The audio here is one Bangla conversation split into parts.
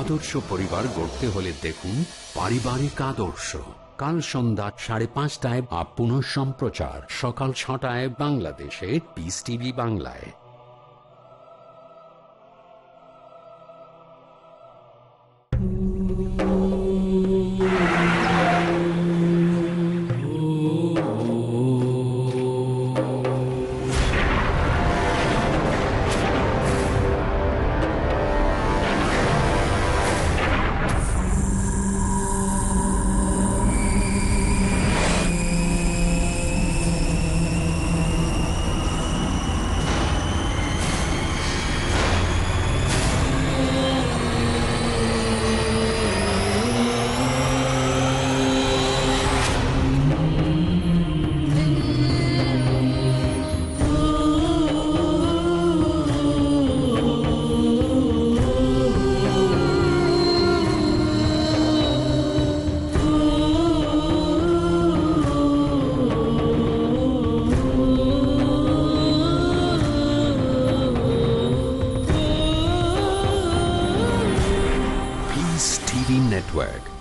আদর্শ পরিবার গড়তে হলে দেখুন পারিবারিক আদর্শ কাল সন্ধ্যা সাড়ে পাঁচটায় আপ পুনঃ সম্প্রচার সকাল ছটায় বাংলাদেশে পিস টিভি বাংলায়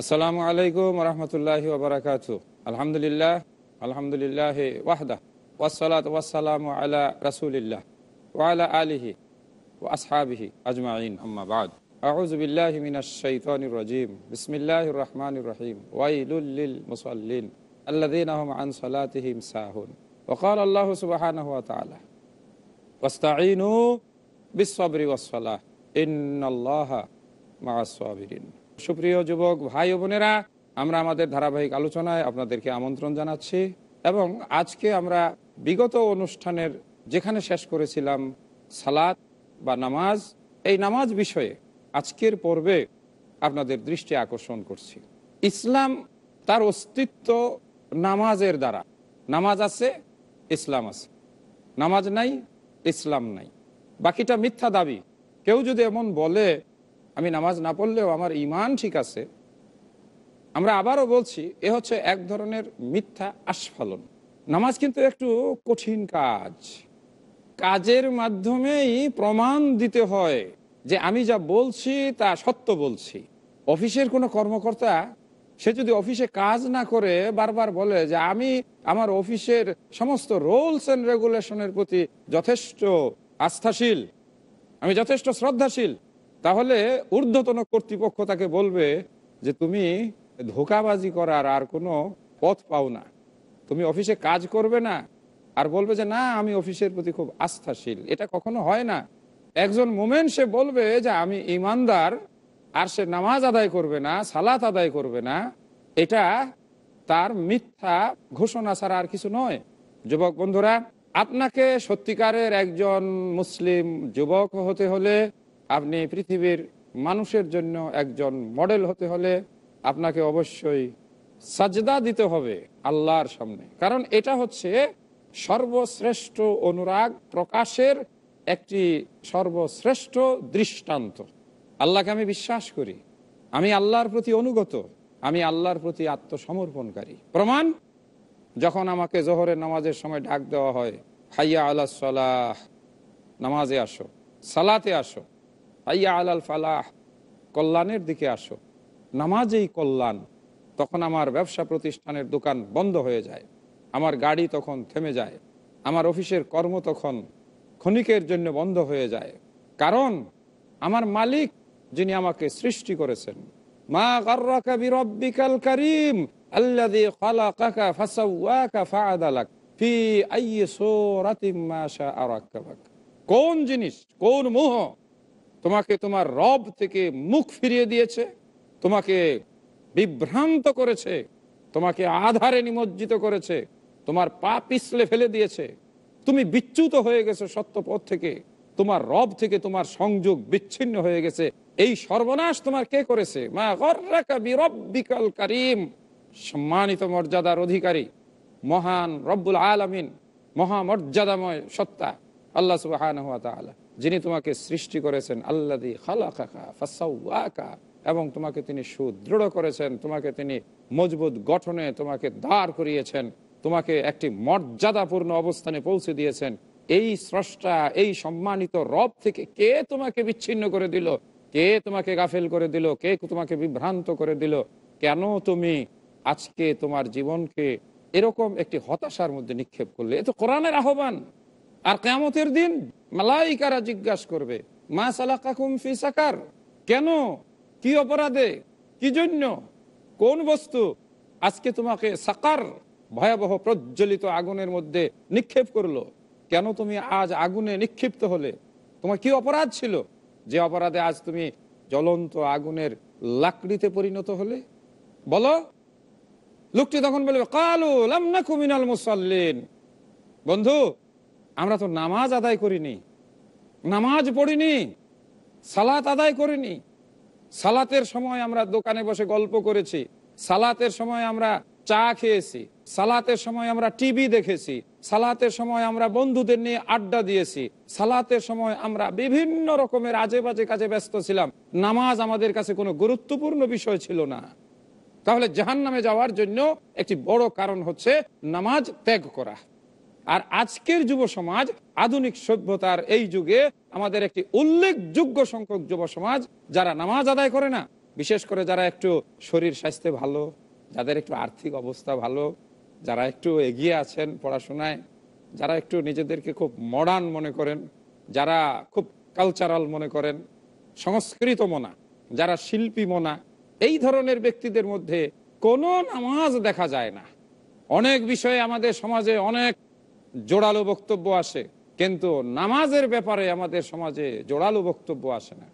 আসসালামু আলাইকুম রহমতুল্লাহ ওবরাকাত আলহামদুলিল্লাহ আলহামদুলিল্লাহ ওয়াহদা ওয়াসালাত ওয়াসালাম আলা রাসুলিল্লাহ ওয়ালা আলিহি ও আসহাবিহি আজমাইন আহমাবাদ আউজবিল্লাহ মিনাশাইতানির রাজিম বিসমিল্লাহির রহমানির রহিম ওয়াইলুল লিল মুসাল্লিন আল্লাযীনা হুম আন সালাতিহিম সাহুন وقال الله سبحانه وتعالى واستعينوا بالصبر والصلاة إن الله مع সুপ্রিয় যুবক ভাই ও বোনেরা আমরা আমাদের ধারাবাহিক আলোচনায় আপনাদেরকে আমন্ত্রণ জানাচ্ছি এবং আজকে আমরা বিগত অনুষ্ঠানের যেখানে শেষ করেছিলাম সালাত বা নামাজ এই নামাজ বিষয়ে আজকের পর্বে আপনাদের দৃষ্টি আকর্ষণ করছি ইসলাম তার অস্তিত্ব নামাজের দ্বারা নামাজ আছে ইসলাম আছে নামাজ নাই ইসলাম নাই বাকিটা মিথ্যা দাবি কেউ যদি এমন বলে আমি নামাজ না পড়লেও আমার ইমান ঠিক আছে আমরা আবারও বলছি এ হচ্ছে এক ধরনের মিথ্যা আস্ফালন নামাজ কিন্তু একটু কঠিন কাজ কাজের মাধ্যমেই প্রমাণ দিতে হয় যে আমি যা বলছি তা সত্য বলছি অফিসের কোনো কর্মকর্তা সে যদি অফিসে কাজ না করে বারবার বলে যে আমি আমার অফিসের সমস্ত রুলস অ্যান্ড রেগুলেশনের প্রতি যথেষ্ট আস্থাশীল আমি যথেষ্ট শ্রদ্ধাশীল তাহলে ঊর্ধ্বতন কর্তৃপক্ষ তাকে বলবে যে তুমি ধোকাবাজি করার আর কোনো পথ পাও না তুমি অফিসে কাজ করবে না আর বলবে যে না আমি অফিসের প্রতি খুব আস্থাশীল এটা কখনো হয় না একজন মোমেন সে বলবে যে আমি ইমানদার আর সে নামাজ আদায় করবে না সালাত আদায় করবে না এটা তার মিথ্যা ঘোষণা ছাড়া আর কিছু নয় যুবক বন্ধুরা আপনাকে সত্যিকারের একজন মুসলিম যুবক হতে হলে আপনি পৃথিবীর মানুষের জন্য একজন মডেল হতে হলে আপনাকে অবশ্যই সাজদা দিতে হবে আল্লাহর সামনে কারণ এটা হচ্ছে সর্বশ্রেষ্ঠ অনুরাগ প্রকাশের একটি সর্বশ্রেষ্ঠ দৃষ্টান্ত আল্লাহকে আমি বিশ্বাস করি আমি আল্লাহর প্রতি অনুগত আমি আল্লাহর প্রতি আত্মসমর্পণকারী প্রমাণ যখন আমাকে জোহরের নামাজের সময় ডাক দেওয়া হয় হাইয়া আল্লাহ সালাহ নামাজে আসো সালাতে আসো হাইয়া আলাল ফালাহ কল্যাণের দিকে আসো নামাজেই কল্যাণ তখন আমার ব্যবসা প্রতিষ্ঠানের দোকান বন্ধ হয়ে যায় আমার গাড়ি তখন থেমে যায় আমার অফিসের কর্ম তখন ক্ষণিকের জন্য বন্ধ হয়ে যায় কারণ আমার মালিক যিনি আমাকে সৃষ্টি করেছেন মা বিরব্বিকাল ফি মা কোন জিনিস কোন মোহ তোমাকে তোমার রব থেকে মুখ ফিরিয়ে দিয়েছে তোমাকে বিভ্রান্ত করেছে তোমাকে আধারে নিমজ্জিত করেছে তোমার পা পিছলে ফেলে দিয়েছে তুমি বিচ্যুত হয়ে গেছো সত্যপথ থেকে তোমার রব থেকে তোমার সংযোগ বিচ্ছিন্ন হয়ে গেছে এই সর্বনাশ তোমার কে করেছে মা কারিম সম্মানিত মর্যাদার অধিকারী মহান রব্বুল আলমিন মহামর্যাদাময় সত্তা আল্লাহ সুবাহ যিনি তোমাকে সৃষ্টি করেছেন আল্লাদি খালাকাকা ফাসাউকা এবং তোমাকে তিনি সুদৃঢ় করেছেন তোমাকে তিনি মজবুত গঠনে তোমাকে দাঁড় করিয়েছেন তোমাকে একটি মর্যাদাপূর্ণ অবস্থানে পৌঁছে দিয়েছেন এই স্রষ্টা এই সম্মানিত রব থেকে কে তোমাকে বিচ্ছিন্ন করে দিল কে তোমাকে গাফেল করে দিল কে তোমাকে বিভ্রান্ত করে দিল কেন তুমি আজকে তোমার জীবনকে এরকম একটি হতাশার মধ্যে নিক্ষেপ করলে এ তো কোরআনের আহ্বান আর কেমতের দিন মালাইকারা জিজ্ঞাসা করবে মা সালাকা সাকার কেন কি অপরাধে কি জন্য কোন বস্তু আজকে তোমাকে সাকার ভয়াবহ প্রজ্বলিত আগুনের মধ্যে নিক্ষেপ করলো কেন তুমি আজ আগুনে নিক্ষিপ্ত হলে তোমার কি অপরাধ ছিল যে অপরাধে আজ তুমি জ্বলন্ত আগুনের লাকড়িতে পরিণত হলে বলো লোকটি তখন বলবে কালু না কুমিনাল মুসাল্লিন বন্ধু আমরা তো নামাজ আদায় করিনি নামাজ পড়িনি সালাত আদায় করিনি সালাতের সময় আমরা দোকানে বসে গল্প করেছি সালাতের সময় আমরা চা খেয়েছি সালাতের সময় আমরা টিভি দেখেছি সালাতের সময় আমরা বন্ধুদের নিয়ে আড্ডা দিয়েছি সালাতের সময় আমরা বিভিন্ন রকমের আজে বাজে কাজে ব্যস্ত ছিলাম নামাজ আমাদের কাছে কোনো গুরুত্বপূর্ণ বিষয় ছিল না তাহলে জাহান নামে যাওয়ার জন্য একটি বড় কারণ হচ্ছে নামাজ ত্যাগ করা আর আজকের যুব সমাজ আধুনিক সভ্যতার এই যুগে আমাদের একটি উল্লেখযোগ্য সংখ্যক যুব সমাজ যারা নামাজ আদায় করে না বিশেষ করে যারা একটু শরীর স্বাস্থ্যে ভালো যাদের একটু আর্থিক অবস্থা ভালো যারা একটু এগিয়ে আছেন পড়াশোনায় যারা একটু নিজেদেরকে খুব মডার্ন মনে করেন যারা খুব কালচারাল মনে করেন সংস্কৃত মনা যারা শিল্পী মনা এই ধরনের ব্যক্তিদের মধ্যে কোনো নামাজ দেখা যায় না অনেক বিষয়ে আমাদের সমাজে অনেক জোড়ালো বক্তব্য আসে কিন্তু নামাজের ব্যাপারে আমাদের সমাজে জোড়ালো বক্তব্য আসে না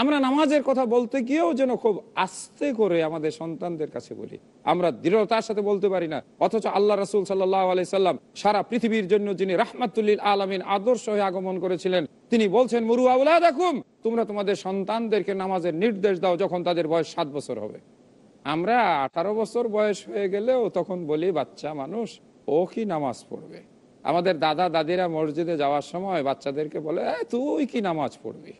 আমরা নামাজের কথা বলতে গিয়েও যেন খুব আস্তে করে আমাদের সন্তানদের কাছে বলি আমরা দৃঢ়তার সাথে বলতে পারি না অথচ আল্লাহ রাসুল সাল্লাহ আলি সাল্লাম সারা পৃথিবীর জন্য যিনি রাহমাতুল্লিল আলমিন আদর্শ হয়ে আগমন করেছিলেন তিনি বলছেন মুরু আউলা দেখুম তোমরা তোমাদের সন্তানদেরকে নামাজের নির্দেশ দাও যখন তাদের বয়স সাত বছর হবে আমরা আঠারো বছর বয়স হয়ে গেলেও তখন বলি বাচ্চা মানুষ ও কি নামাজ পড়বে আমাদের দাদা দাদিরা মসজিদে যাওয়ার সময় বাচ্চাদেরকে বলে তুই কি নামাজ পড়বি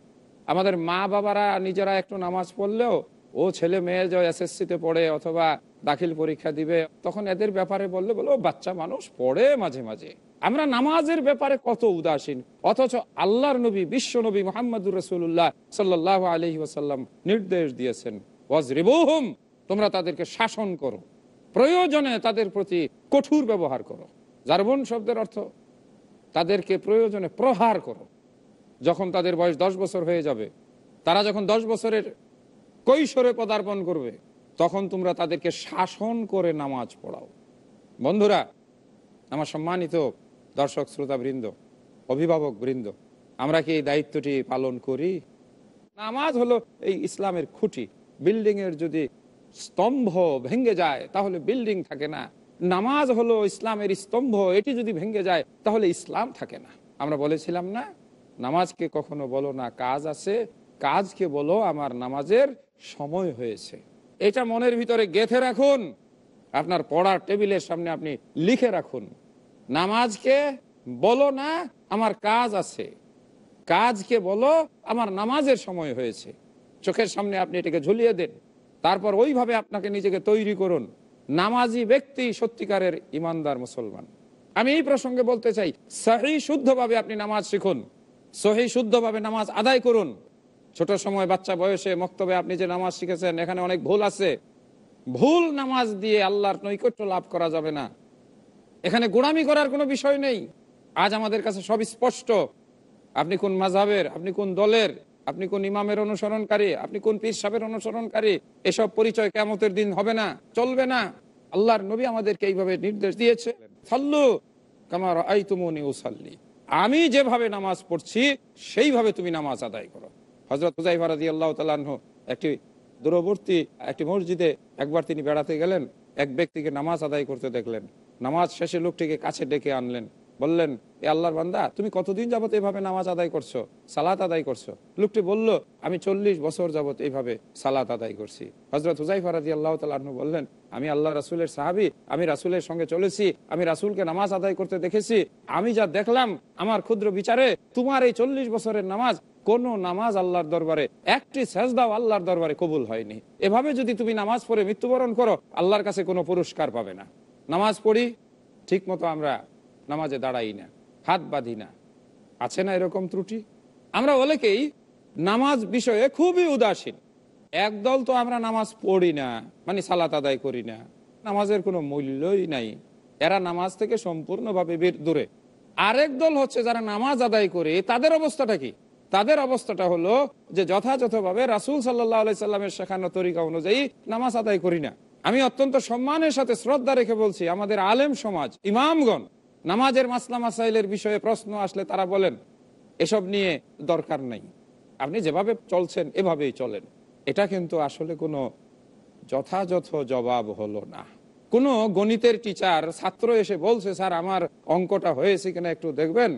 আমাদের মা বাবারা নিজেরা একটু নামাজ পড়লেও ও ছেলে মেয়ে যে সিতে পড়ে অথবা দাখিল পরীক্ষা দিবে তখন এদের ব্যাপারে বললে বলো বাচ্চা মানুষ পড়ে মাঝে মাঝে আমরা নামাজের ব্যাপারে কত উদাসীন অথচ আল্লাহর নবী বিশ্ব নবী মোহাম্মদুর রসুল্লাহ সাল্লাহ আলহি ওসাল্লাম নির্দেশ দিয়েছেন তোমরা তাদেরকে শাসন করো প্রয়োজনে তাদের প্রতি কঠোর ব্যবহার করো জারবন শব্দের অর্থ তাদেরকে প্রয়োজনে প্রহার করো যখন তাদের বয়স দশ বছর হয়ে যাবে তারা যখন দশ বছরের কৈশোরে পদার্পণ করবে তখন তোমরা তাদেরকে শাসন করে নামাজ পড়াও বন্ধুরা আমার সম্মানিত দর্শক শ্রোতাবৃন্দ অভিভাবক বৃন্দ আমরা কি এই দায়িত্বটি পালন করি নামাজ হলো এই ইসলামের খুঁটি বিল্ডিংয়ের যদি স্তম্ভ ভেঙে যায় তাহলে বিল্ডিং থাকে না নামাজ হলো ইসলামের স্তম্ভ এটি যদি ভেঙে যায় তাহলে ইসলাম থাকে না আমরা বলেছিলাম না নামাজকে কখনো বলো না কাজ আছে কাজকে বলো আমার নামাজের সময় হয়েছে এটা মনের ভিতরে গেথে রাখুন আপনার পড়ার টেবিলের সামনে আপনি লিখে রাখুন নামাজকে বলো না আমার কাজ আছে কাজকে বলো আমার নামাজের সময় হয়েছে চোখের সামনে আপনি এটাকে ঝুলিয়ে দেন তারপর ওইভাবে আপনাকে নিজেকে তৈরি করুন নামাজি ব্যক্তি সত্যিকারের ইমানদার মুসলমান আমি এই প্রসঙ্গে বলতে চাই সহি শুদ্ধভাবে আপনি নামাজ শিখুন সহি শুদ্ধভাবে নামাজ আদায় করুন ছোট সময় বাচ্চা বয়সে মক্তবে আপনি যে নামাজ শিখেছেন এখানে অনেক ভুল আছে ভুল নামাজ দিয়ে আল্লাহর নৈকট্য লাভ করা যাবে না এখানে গোড়ামি করার কোনো বিষয় নেই আজ আমাদের কাছে সব স্পষ্ট আপনি কোন মাঝাবের আপনি কোন দলের আপনি কোন ইমামের অনুসরণকারী আপনি কোন পীর সাহেবের অনুসরণকারী এসব পরিচয় কেমতের দিন হবে না চলবে না আল্লাহর নবী আমাদেরকে এইভাবে নির্দেশ দিয়েছে আমি যেভাবে নামাজ পড়ছি সেইভাবে তুমি নামাজ আদায় করো হজরত আল্লাহ একটি দূরবর্তী একটি মসজিদে একবার তিনি বেড়াতে গেলেন এক ব্যক্তিকে নামাজ আদায় করতে দেখলেন নামাজ শেষে লোকটিকে কাছে ডেকে আনলেন বললেন এ আল্লাহর বান্দা তুমি কতদিন যাবত এভাবে নামাজ আদায় করছো সালাত আদায় করছো লোকটি বলল আমি চল্লিশ বছর যাবত এইভাবে সালাত আদায় করছি হজরত হুজাইফা রাজি আল্লাহ তালু বললেন আমি আল্লাহ রাসুলের সাহাবি আমি রাসুলের সঙ্গে চলেছি আমি রাসুলকে নামাজ আদায় করতে দেখেছি আমি যা দেখলাম আমার ক্ষুদ্র বিচারে তোমার এই চল্লিশ বছরের নামাজ কোন নামাজ আল্লাহর দরবারে একটি সেজদাও আল্লাহর দরবারে কবুল হয়নি এভাবে যদি তুমি নামাজ পড়ে মৃত্যুবরণ করো আল্লাহর কাছে কোনো পুরস্কার পাবে না নামাজ পড়ি ঠিক মতো আমরা নামাজে দাঁড়াই না হাত বাঁধি না আছে না এরকম ত্রুটি আমরা অনেকেই নামাজ বিষয়ে খুবই উদাসীন একদল তো আমরা নামাজ পড়ি না মানে সালাত আদায় করি না নামাজের কোনো মূল্যই নাই এরা নামাজ থেকে সম্পূর্ণভাবে দূরে আরেক দল হচ্ছে যারা নামাজ আদায় করে তাদের অবস্থাটা কি তাদের অবস্থাটা হলো যে যথাযথভাবে রাসুল সাল্লাহ সাল্লামের শেখানো তরিকা অনুযায়ী নামাজ আদায় করি না আমি অত্যন্ত সম্মানের সাথে শ্রদ্ধা রেখে বলছি আমাদের আলেম সমাজ ইমামগণ নামাজের মাসলা মাসাইলের বিষয়ে প্রশ্ন আসলে তারা বলেন এসব নিয়ে দরকার নেই আপনি যেভাবে চলছেন এভাবেই চলেন এটা কিন্তু আসলে কোনো যথাযথ জবাব হলো না কোনো গণিতের টিচার ছাত্র এসে বলছে স্যার আমার অঙ্কটা হয়েছে কিনা একটু দেখবেন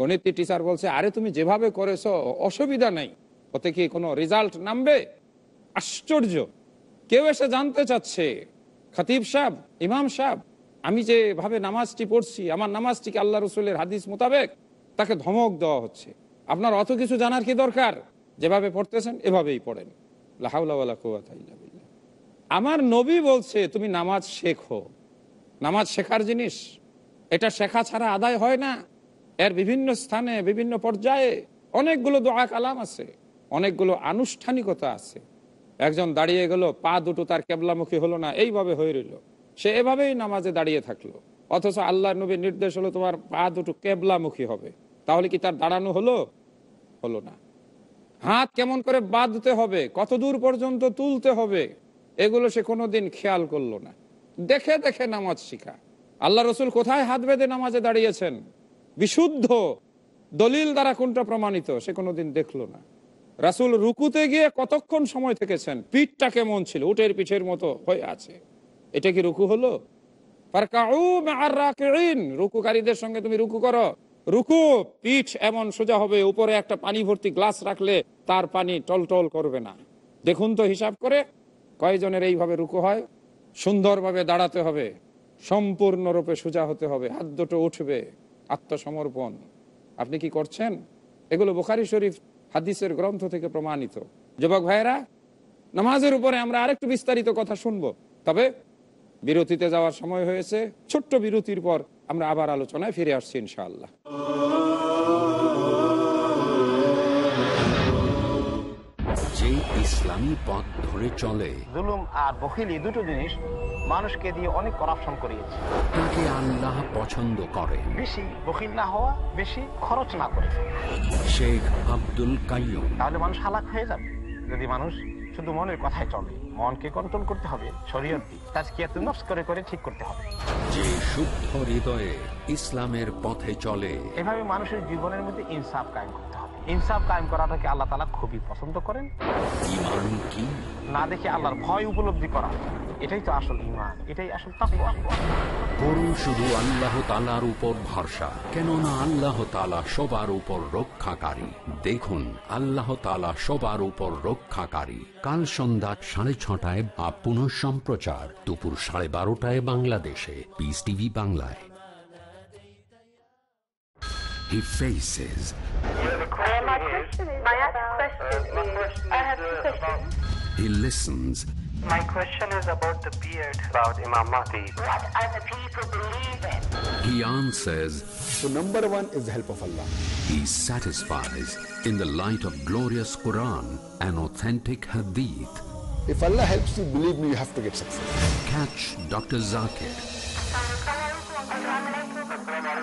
গণিতের টিচার বলছে আরে তুমি যেভাবে করেছ অসুবিধা নাই ওতে কি কোনো রেজাল্ট নামবে আশ্চর্য কেউ এসে জানতে চাচ্ছে খতিব সাহ ইমাম সাহ আমি যেভাবে নামাজটি পড়ছি আমার নামাজটিকে আল্লাহ রসুলের হাদিস মোতাবেক তাকে ধমক দেওয়া হচ্ছে আপনার অত কিছু জানার কি দরকার যেভাবে পড়তেছেন এভাবেই পড়েন আমার নবী বলছে তুমি নামাজ শেখো নামাজ শেখার জিনিস এটা শেখা ছাড়া আদায় হয় না এর বিভিন্ন স্থানে বিভিন্ন পর্যায়ে অনেকগুলো দোয়া কালাম আছে অনেকগুলো আনুষ্ঠানিকতা আছে একজন দাঁড়িয়ে গেল পা দুটো তার কেবলামুখী হলো না এইভাবে হয়ে রইল সে এভাবেই নামাজে দাঁড়িয়ে থাকলো অথচ আল্লাহ নবীর নির্দেশ হলো তোমার পা দুটো কেবলামুখী হবে তাহলে কি তার দাঁড়ানো হলো হলো না হাত কেমন করে বাঁধতে হবে কত দূর পর্যন্ত তুলতে হবে এগুলো সে কোনোদিন খেয়াল করলো না দেখে দেখে নামাজ শিখা আল্লাহ রসুল কোথায় হাত বেঁধে নামাজে দাঁড়িয়েছেন বিশুদ্ধ দলিল দ্বারা কোনটা প্রমাণিত সে কোনোদিন দেখলো না রাসুল রুকুতে গিয়ে কতক্ষণ সময় থেকেছেন পিঠটা কেমন ছিল উটের পিঠের মতো হয়ে আছে এটা কি রুকু হলো রুকুকারীদের সঙ্গে তুমি রুকু করো রুকু পিঠ এমন সোজা হবে উপরে একটা পানি ভর্তি গ্লাস রাখলে তার পানি টলটল করবে না দেখুন তো হিসাব করে কয়জনের এইভাবে রুকু হয় সুন্দরভাবে দাঁড়াতে হবে সম্পূর্ণরূপে সোজা হতে হবে হাত দুটো উঠবে আত্মসমর্পণ আপনি কি করছেন এগুলো বোখারি শরীফ হাদিসের গ্রন্থ থেকে প্রমাণিত যুবক ভাইয়েরা নামাজের উপরে আমরা আরেকটু বিস্তারিত কথা শুনবো তবে বিরতিতে যাওয়ার সময় হয়েছে ছোট্ট বিরতির পর আমরা আবার আলোচনায় ফিরে আসছি ইনশাল্লাহ যে ইসলামী পথ ধরে চলে জুলুম আর বখিলি দুটো জিনিস মানুষকে দিয়ে অনেক করাপশন করিয়েছে তাকে আল্লাহ পছন্দ করে বেশি বখিল না হওয়া বেশি খরচ না করে শেখ আব্দুল কাইম তাহলে মানুষ হালাক হয়ে যাবে যদি মানুষ শুধু মনের কথায় চলে মনকে কন্ট্রোল করতে হবে শরীয়ত নফস করে করে ঠিক করতে হবে যে শুদ্ধ হৃদয়ে ইসলামের পথে চলে এভাবে মানুষের জীবনের মধ্যে ইনসাফ কায়েম করতে হবে ইনসাফ কায়েম করাটাকে আল্লাহ তালা খুবই পছন্দ করেন না দেখে আল্লাহর ভয় উপলব্ধি করা এটাই তো আসল ইমান এটাই আসল করুন শুধু আল্লাহ তালার উপর ভরসা কেননা আল্লাহ তালা সবার উপর রক্ষাকারী দেখুন আল্লাহ তালা সবার উপর রক্ষাকারী কাল সন্ধ্যা সাড়ে ছটায় বা পুনঃ সম্প্রচার দুপুর সাড়ে বারোটায় বাংলাদেশে পিস টিভি বাংলায় he faces. my question is, about, uh, uh, He listens. My question is about the beard, about Imam Mahdi. What the people believing? He answers. So number one is the help of Allah. He satisfies in the light of glorious Quran and authentic Hadith. If Allah helps you, believe me, you have to get success. Catch Dr. Zakir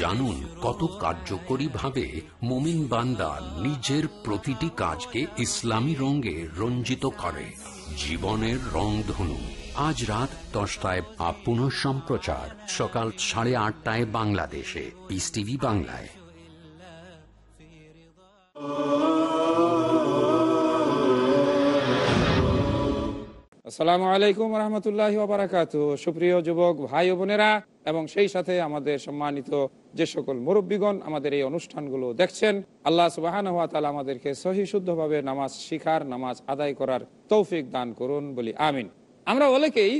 জানুন কত কার্যকরী ভাবে মোমিন বান্দা নিজের প্রতিটি কাজকে ইসলামী রঙে রঞ্জিত করে জীবনের রং ধনু আজ রাত দশটায় আপন সম্প্রচার সকাল সাড়ে আটটায় বাংলাদেশে পিস বাংলায় আসসালামু আলাইকুম রহমতুল্লাহ ওবরাকাত সুপ্রিয় যুবক ভাই বোনেরা এবং সেই সাথে আমাদের সম্মানিত যে সকল মুরব্বীগণ আমাদের এই অনুষ্ঠানগুলো দেখছেন আল্লাহ সুবাহান হাত আমাদেরকে সহি শুদ্ধভাবে নামাজ শিখার নামাজ আদায় করার তৌফিক দান করুন বলি আমিন আমরা অনেকেই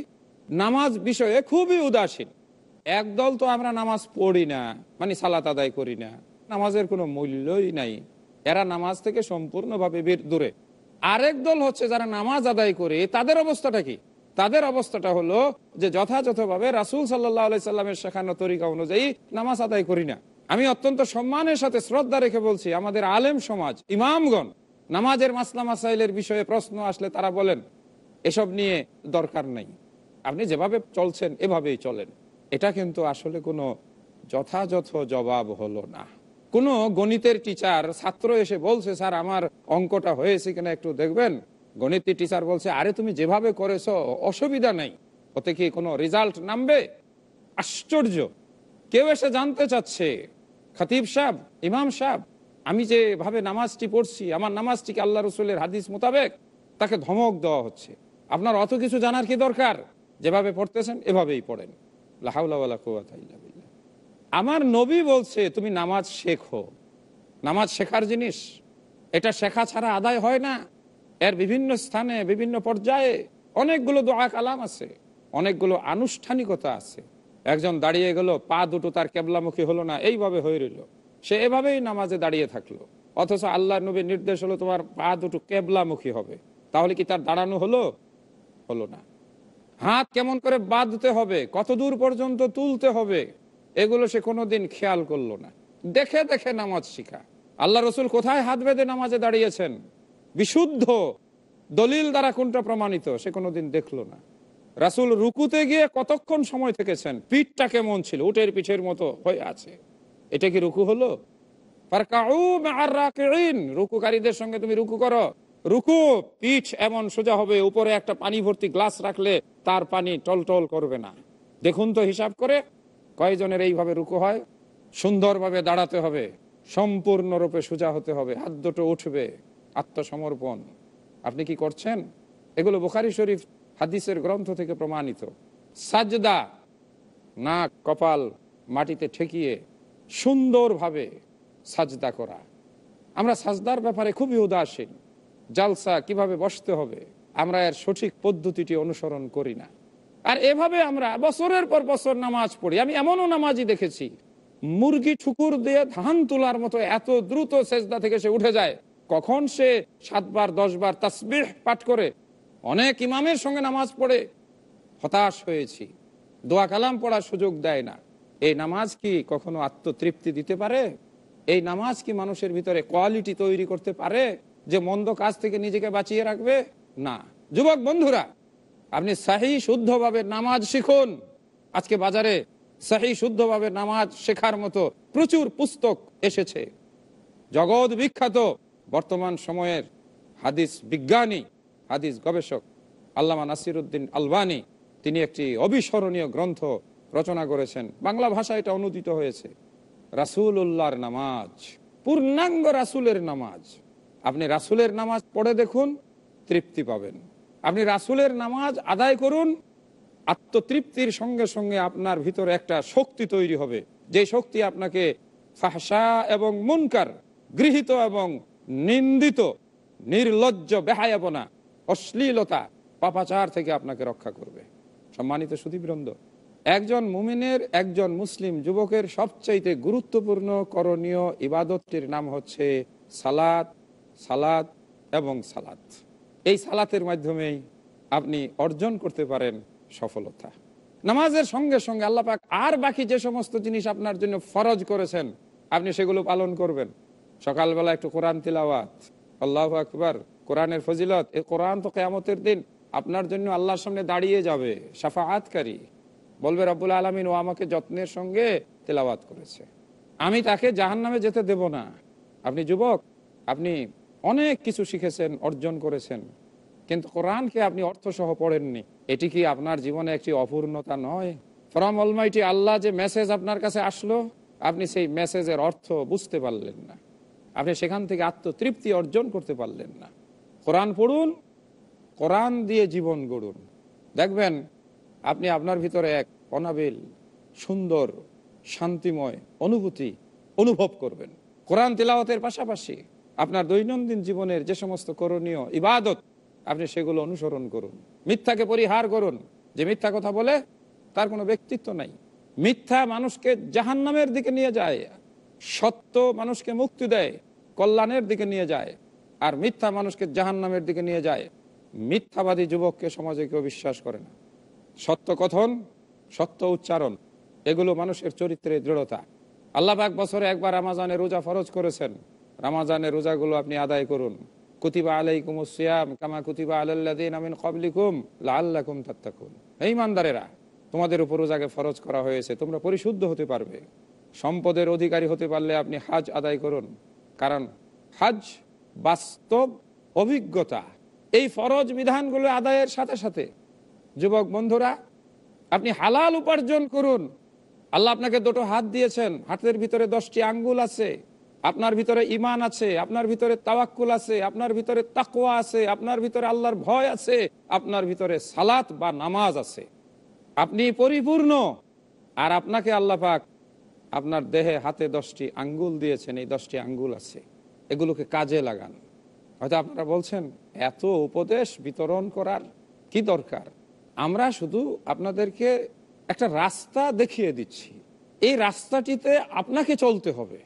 নামাজ বিষয়ে খুবই উদাসীন একদল তো আমরা নামাজ পড়ি না মানে সালাত আদায় করি না নামাজের কোনো মূল্যই নাই এরা নামাজ থেকে সম্পূর্ণভাবে দূরে আরেক দল হচ্ছে যারা নামাজ আদায় করে তাদের অবস্থাটা কি তাদের অবস্থাটা হলো যে যথাযথভাবে রাসুল সাল্লামের শেখানো তরিকা অনুযায়ী নামাজ আদায় করি না আমি অত্যন্ত সম্মানের সাথে শ্রদ্ধা রেখে বলছি আমাদের আলেম সমাজ ইমামগণ নামাজের মাসলা মাসাইলের বিষয়ে প্রশ্ন আসলে তারা বলেন এসব নিয়ে দরকার নাই আপনি যেভাবে চলছেন এভাবেই চলেন এটা কিন্তু আসলে কোনো যথাযথ জবাব হলো না কোনো গণিতের টিচার ছাত্র এসে বলছে স্যার আমার অঙ্কটা হয়েছে কিনা একটু দেখবেন গণিতের টিচার বলছে আরে তুমি যেভাবে করেছ অসুবিধা নাই ওতে কি কোনো রেজাল্ট নামবে আশ্চর্য কেউ এসে জানতে চাচ্ছে খতিব সাহ ইমাম সাহ আমি যেভাবে নামাজটি পড়ছি আমার নামাজটিকে আল্লাহ রসুলের হাদিস মোতাবেক তাকে ধমক দেওয়া হচ্ছে আপনার অত কিছু জানার কি দরকার যেভাবে পড়তেছেন এভাবেই পড়েন লাহাউলা কুয়া তাইলা আমার নবী বলছে তুমি নামাজ শেখো নামাজ শেখার জিনিস এটা শেখা ছাড়া আদায় হয় না এর বিভিন্ন স্থানে বিভিন্ন পর্যায়ে অনেকগুলো দোয়া কালাম আছে অনেকগুলো আনুষ্ঠানিকতা আছে একজন দাঁড়িয়ে গেল পা দুটো তার কেবলামুখী হলো না এইভাবে হয়ে রইল সে এভাবেই নামাজে দাঁড়িয়ে থাকলো অথচ আল্লাহ নবীর নির্দেশ হলো তোমার পা দুটো কেবলামুখী হবে তাহলে কি তার দাঁড়ানো হলো হলো না হাত কেমন করে বাঁধতে হবে কত দূর পর্যন্ত তুলতে হবে এগুলো সে কোনোদিন খেয়াল করলো না দেখে দেখে নামাজ শিখা আল্লাহ রসুল কোথায় হাত বেঁধে নামাজে দাঁড়িয়েছেন বিশুদ্ধ দলিল দ্বারা কোনটা প্রমাণিত সে কোনোদিন দেখলো না রাসুল রুকুতে গিয়ে কতক্ষণ সময় থেকেছেন পিঠটা কেমন ছিল উটের পিঠের মতো হয়ে আছে এটা কি রুকু হলো রুকুকারীদের সঙ্গে তুমি রুকু করো রুকু পিঠ এমন সোজা হবে উপরে একটা পানি ভর্তি গ্লাস রাখলে তার পানি টলটল করবে না দেখুন তো হিসাব করে কয়জনের এইভাবে রুকু হয় সুন্দরভাবে দাঁড়াতে হবে সম্পূর্ণরূপে সোজা হতে হবে হাত দুটো উঠবে আত্মসমর্পণ আপনি কি করছেন এগুলো বোখারি শরীফ হাদিসের গ্রন্থ থেকে প্রমাণিত সাজদা নাক কপাল মাটিতে ঠেকিয়ে সুন্দরভাবে সাজদা করা আমরা সাজদার ব্যাপারে খুবই উদাসীন জালসা কিভাবে বসতে হবে আমরা এর সঠিক পদ্ধতিটি অনুসরণ করি না আর এভাবে আমরা বছরের পর বছর নামাজ পড়ি আমি এমনও নামাজই দেখেছি মুরগি ঠুকুর দিয়ে ধান তোলার মতো এত দ্রুত সেজদা থেকে সে উঠে যায় কখন সে সাতবার দশবার তাসবিহ পাঠ করে অনেক ইমামের সঙ্গে নামাজ পড়ে হতাশ হয়েছি দোয়া কালাম পড়ার সুযোগ দেয় না এই নামাজ কি কখনো আত্মতৃপ্তি দিতে পারে এই নামাজ কি মানুষের ভিতরে কোয়ালিটি তৈরি করতে পারে যে মন্দ কাজ থেকে নিজেকে বাঁচিয়ে রাখবে না যুবক বন্ধুরা আপনি সাহি শুদ্ধভাবে নামাজ শিখুন আজকে বাজারে সাহি শুদ্ধভাবে নামাজ শেখার মতো প্রচুর পুস্তক এসেছে জগৎ বিখ্যাত বর্তমান সময়ের হাদিস বিজ্ঞানী হাদিস গবেষক আল্লামা নাসিরুদ্দিন আলবানি তিনি একটি অবিস্মরণীয় গ্রন্থ রচনা করেছেন বাংলা ভাষা এটা অনুদিত হয়েছে রাসুল উল্লাহর নামাজ পূর্ণাঙ্গ রাসুলের নামাজ আপনি রাসুলের নামাজ পড়ে দেখুন তৃপ্তি পাবেন আপনি রাসুলের নামাজ আদায় করুন আত্মতৃপ্তির সঙ্গে সঙ্গে আপনার ভিতরে একটা শক্তি তৈরি হবে যে শক্তি আপনাকে ফাহসা এবং মুনকার গৃহীত এবং নিন্দিত নির্লজ্জ বেহায়াবনা অশ্লীলতা পাপাচার থেকে আপনাকে রক্ষা করবে সম্মানিত সুদীপবৃন্দ একজন মুমিনের একজন মুসলিম যুবকের সবচাইতে গুরুত্বপূর্ণ করণীয় ইবাদতটির নাম হচ্ছে সালাত সালাত এবং সালাত এই সালাতের মাধ্যমেই আপনি অর্জন করতে পারেন সফলতা নামাজের সঙ্গে সঙ্গে আল্লাহ পাক আর বাকি যে সমস্ত জিনিস আপনার জন্য ফরজ করেছেন আপনি সেগুলো পালন করবেন সকালবেলা একটু কোরআন তিলাওয়াত আল্লাহ আকবর কোরআনের ফজিলত এই কোরআন তো কেয়ামতের দিন আপনার জন্য আল্লাহর সামনে দাঁড়িয়ে যাবে সাফাহাতকারী বলবে রব্বুল আলমিন ও আমাকে যত্নের সঙ্গে তেলাওয়াত করেছে আমি তাকে জাহান নামে যেতে দেব না আপনি যুবক আপনি অনেক কিছু শিখেছেন অর্জন করেছেন কিন্তু কোরআনকে আপনি অর্থ সহ পড়েননি এটি কি আপনার জীবনে একটি অপূর্ণতা নয় ফ্রম অলমাইটি আল্লাহ যে মেসেজ আপনার কাছে আসলো আপনি সেই মেসেজের অর্থ বুঝতে পারলেন না আপনি সেখান থেকে আত্মতৃপ্তি অর্জন করতে পারলেন না কোরআন পড়ুন কোরআন দিয়ে জীবন গড়ুন দেখবেন আপনি আপনার ভিতরে এক অনাবিল সুন্দর শান্তিময় অনুভূতি অনুভব করবেন কোরআন তেলাওয়াতের পাশাপাশি আপনার দৈনন্দিন জীবনের যে সমস্ত করণীয় ইবাদত আপনি সেগুলো অনুসরণ করুন মিথ্যাকে পরিহার করুন যে মিথ্যা কথা বলে তার কোনো ব্যক্তিত্ব নাই মিথ্যা মানুষকে জাহান নামের দিকে নিয়ে যায় সত্য মানুষকে মুক্তি দেয় কল্যাণের দিকে নিয়ে যায় আর মিথ্যা মানুষকে জাহান নামের দিকে নিয়ে যায় মিথ্যাবাদী যুবককে সমাজে কেউ বিশ্বাস করে না সত্য কথন সত্য উচ্চারণ এগুলো মানুষের চরিত্রে দৃঢ়তা এক বছরে একবার আমাজনে রোজা ফরজ করেছেন রামাজানের রোজাগুলো আপনি আদায় করুন কুতিবা আলাইকুম সিয়াম কামা কুতিবা আলাল্লাদিন কবলিকুম লাল্লাকুম তাত্তাকুন এই মানদারেরা তোমাদের উপর রোজাকে ফরজ করা হয়েছে তোমরা পরিশুদ্ধ হতে পারবে সম্পদের অধিকারী হতে পারলে আপনি হাজ আদায় করুন কারণ হাজ বাস্তব অভিজ্ঞতা এই ফরজ বিধানগুলো আদায়ের সাথে সাথে যুবক বন্ধুরা আপনি হালাল উপার্জন করুন আল্লাহ আপনাকে দুটো হাত দিয়েছেন হাতের ভিতরে দশটি আঙ্গুল আছে আপনার ভিতরে ইমান আছে আপনার ভিতরে তাওয়াক্কুল আছে আপনার ভিতরে তাকোয়া আছে আপনার ভিতরে আল্লাহর ভয় আছে আপনার ভিতরে সালাত বা নামাজ আছে আপনি পরিপূর্ণ আর আপনাকে আল্লাহ পাক আপনার দেহে হাতে দশটি আঙ্গুল দিয়েছেন এই দশটি আঙ্গুল আছে এগুলোকে কাজে লাগান হয়তো আপনারা বলছেন এত উপদেশ বিতরণ করার কি দরকার আমরা শুধু আপনাদেরকে একটা রাস্তা দেখিয়ে দিচ্ছি এই রাস্তাটিতে আপনাকে চলতে হবে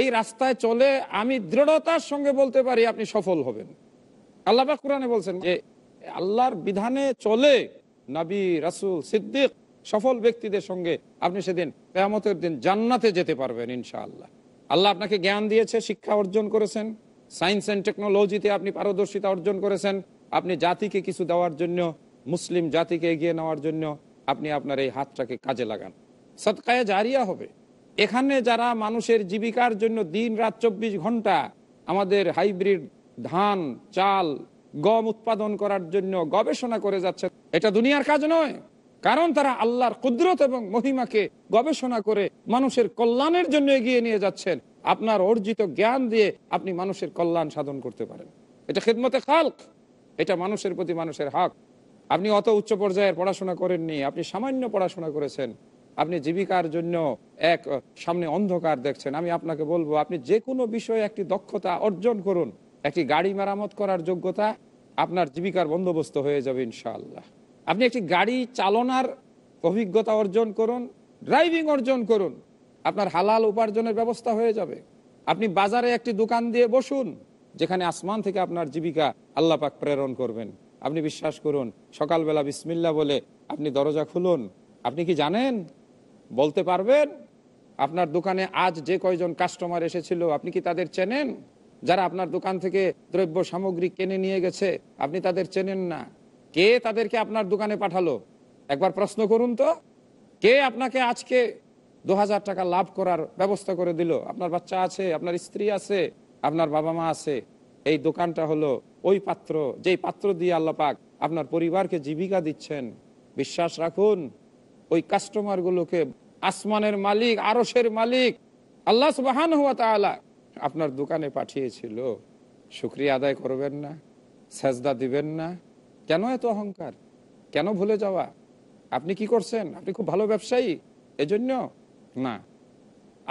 এই রাস্তায় চলে আমি দৃঢ়তার সঙ্গে বলতে পারি আপনি সফল হবেন আল্লাহ কোরআনে বলছেন যে আল্লাহর বিধানে চলে নাবী রাসুল সিদ্দিক সফল ব্যক্তিদের সঙ্গে আপনি সেদিন কেয়ামতের দিন জান্নাতে যেতে পারবেন ইনশাআল্লাহ আল্লাহ আপনাকে জ্ঞান দিয়েছে শিক্ষা অর্জন করেছেন সায়েন্স অ্যান্ড টেকনোলজিতে আপনি পারদর্শিতা অর্জন করেছেন আপনি জাতিকে কিছু দেওয়ার জন্য মুসলিম জাতিকে এগিয়ে নেওয়ার জন্য আপনি আপনার এই হাতটাকে কাজে লাগান সৎকায়ে জারিয়া হবে এখানে যারা মানুষের জীবিকার জন্য দিন রাত চব্বিশ ঘন্টা আমাদের হাইব্রিড ধান চাল গম উৎপাদন করার জন্য গবেষণা করে যাচ্ছে এটা দুনিয়ার কাজ নয় কারণ তারা আল্লাহর কুদরত এবং মহিমাকে গবেষণা করে মানুষের কল্যাণের জন্য এগিয়ে নিয়ে যাচ্ছেন আপনার অর্জিত জ্ঞান দিয়ে আপনি মানুষের কল্যাণ সাধন করতে পারেন এটা খেদমতে খালক এটা মানুষের প্রতি মানুষের হক আপনি অত উচ্চ পর্যায়ের পড়াশোনা করেননি আপনি সামান্য পড়াশোনা করেছেন আপনি জীবিকার জন্য এক সামনে অন্ধকার দেখছেন আমি আপনাকে বলবো আপনি যে কোনো বিষয়ে একটি দক্ষতা অর্জন করুন একটি গাড়ি মেরামত করার যোগ্যতা আপনার জীবিকার বন্দোবস্ত হয়ে যাবে ইনশাল্লাহ আপনি একটি গাড়ি চালনার অভিজ্ঞতা অর্জন করুন ড্রাইভিং অর্জন করুন আপনার হালাল উপার্জনের ব্যবস্থা হয়ে যাবে আপনি বাজারে একটি দোকান দিয়ে বসুন যেখানে আসমান থেকে আপনার জীবিকা আল্লাপাক প্রেরণ করবেন আপনি বিশ্বাস করুন সকালবেলা বিসমিল্লা বলে আপনি দরজা খুলুন আপনি কি জানেন বলতে পারবেন আপনার দোকানে আজ যে কয়জন কাস্টমার এসেছিল আপনি কি তাদের চেনেন যারা আপনার দোকান থেকে দ্রব্য সামগ্রী কেনে নিয়ে গেছে আপনি তাদের চেনেন না কে তাদেরকে আপনার দোকানে পাঠালো একবার প্রশ্ন করুন তো কে আপনাকে আজকে দু টাকা লাভ করার ব্যবস্থা করে দিল আপনার বাচ্চা আছে আপনার স্ত্রী আছে আপনার বাবা মা আছে এই দোকানটা হলো ওই পাত্র যেই পাত্র দিয়ে আল্লাপাক আপনার পরিবারকে জীবিকা দিচ্ছেন বিশ্বাস রাখুন ওই কাস্টমারগুলোকে আসমানের মালিক আরসের মালিক আল্লাহ সুবাহান হুয়া তালা আপনার দোকানে পাঠিয়েছিল শুক্রিয়া আদায় করবেন না সেজদা দিবেন না কেন এত অহংকার কেন ভুলে যাওয়া আপনি কি করছেন আপনি খুব ভালো ব্যবসায়ী এজন্য না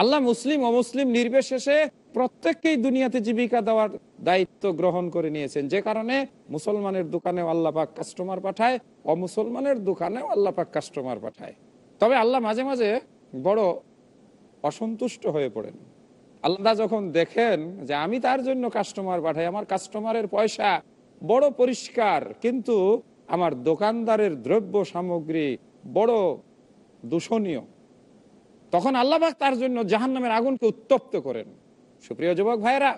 আল্লাহ মুসলিম অমুসলিম নির্বিশেষে প্রত্যেককেই দুনিয়াতে জীবিকা দেওয়ার দায়িত্ব গ্রহণ করে নিয়েছেন যে কারণে মুসলমানের দোকানে আল্লাপাক কাস্টমার পাঠায় অমুসলমানের দোকানে আল্লাপাক কাস্টমার পাঠায় তবে আল্লাহ মাঝে মাঝে বড় অসন্তুষ্ট হয়ে পড়েন আল্লাহ যখন দেখেন যে আমি তার জন্য কাস্টমার পাঠাই আমার কাস্টমারের পয়সা বড় পরিষ্কার কিন্তু আমার দোকানদারের দ্রব্য সামগ্রী বড় দূষণীয় তখন আল্লাহবাক তার জন্য জাহান্নামের আগুনকে উত্তপ্ত করেন সুপ্রিয় যুবক ভাইয়েরা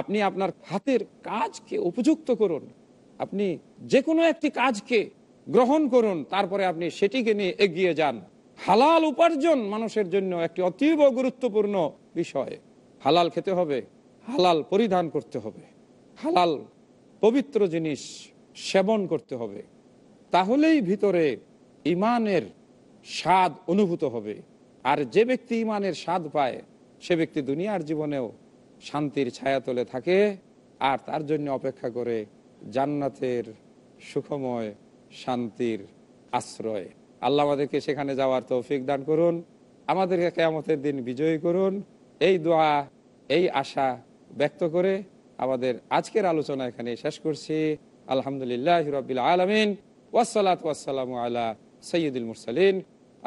আপনি আপনার হাতের কাজকে উপযুক্ত করুন আপনি যে কোনো একটি কাজকে গ্রহণ করুন তারপরে আপনি সেটিকে নিয়ে এগিয়ে যান হালাল উপার্জন মানুষের জন্য একটি অতীব গুরুত্বপূর্ণ বিষয় হালাল খেতে হবে হালাল পরিধান করতে হবে হালাল পবিত্র জিনিস সেবন করতে হবে তাহলেই ভিতরে ইমানের স্বাদ অনুভূত হবে আর যে ব্যক্তি ইমানের স্বাদ পায় সে ব্যক্তি দুনিয়ার জীবনেও শান্তির ছায়া ছায়াতলে থাকে আর তার জন্য অপেক্ষা করে জান্নাতের সুখময় শান্তির আশ্রয় আল্লাহ আমাদেরকে সেখানে যাওয়ার তৌফিক দান করুন আমাদেরকে কেয়ামতের দিন বিজয়ী করুন এই দোয়া এই আশা ব্যক্ত করে আমাদের আজকের আলোচনা এখানে শেষ করছি আলহামদুলিল্লাহ রবিল আলমিন ওয়াসালাত ওয়াসালাম আল্লাহ সৈয়দুল মুরসালিন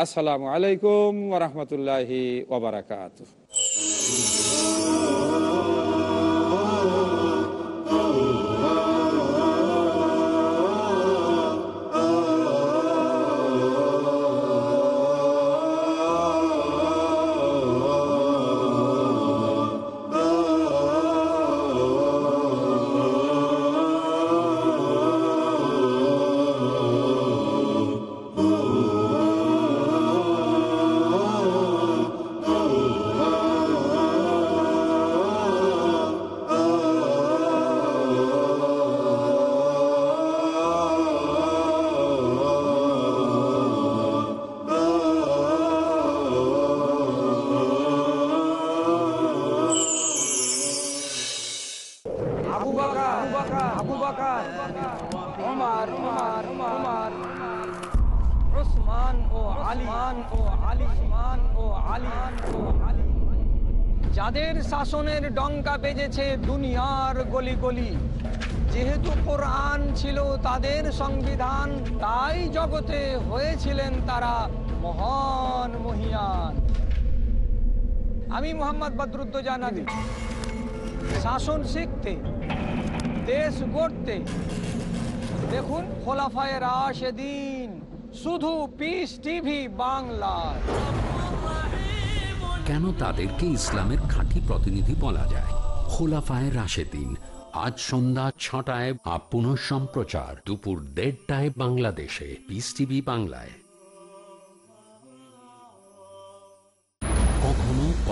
আসসালামু আলাইকুম ওরহমতুল্লাহি ওবরাকাতু কোরআনের ডঙ্কা বেজেছে দুনিয়ার গলি গলি যেহেতু কোরআন ছিল তাদের সংবিধান তাই জগতে হয়েছিলেন তারা মহান মহিয়ান আমি মোহাম্মদ বদরুদ্দ জানাদি শাসন শিখতে দেশ গড়তে দেখুন খোলাফায় রাশেদিন শুধু পিস টিভি বাংলায় কেন তাদেরকে ইসলামের খাঁটি প্রতিনিধি বলা যায় খোলাফায় রাশেদিন আজ সন্ধ্যা ছটায় আপ সম্প্রচার দুপুর দেড়টায় বাংলাদেশে পিস টিভি বাংলায়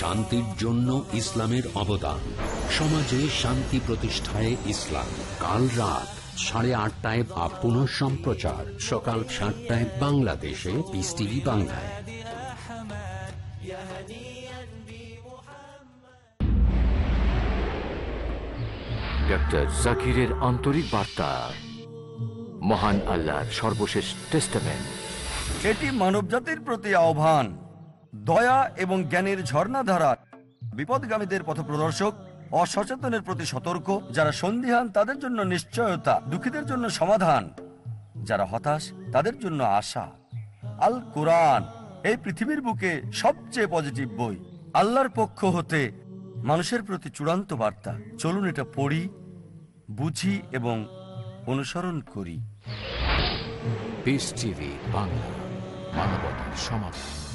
শান্তির জন্য ইসলামের অবদান সমাজে শান্তি প্রতিষ্ঠায় ইসলাম কাল রাত সাড়ে আটটায় বা পুনঃ সম্প্রচার সকাল সাতটায় বাংলাদেশে পিস টিভি বাংলায় ডক্টর জাকিরের আন্তরিক বার্তা মহান আল্লাহর সর্বশেষ টেস্টামেন্ট এটি মানব জাতির প্রতি আহ্বান দয়া এবং জ্ঞানের ধারা বিপদগামীদের পথপ্রদর্শক অসচেতনের প্রতি সতর্ক যারা সন্ধিহান তাদের জন্য নিশ্চয়তা দুঃখীদের জন্য সমাধান যারা হতাশ তাদের জন্য আশা আল কোরআন এই পৃথিবীর বুকে সবচেয়ে পজিটিভ বই আল্লাহর পক্ষ হতে মানুষের প্রতি চূড়ান্ত বার্তা চলুন এটা পড়ি বুঝি এবং অনুসরণ করি বাংলা মানবতার সমাধান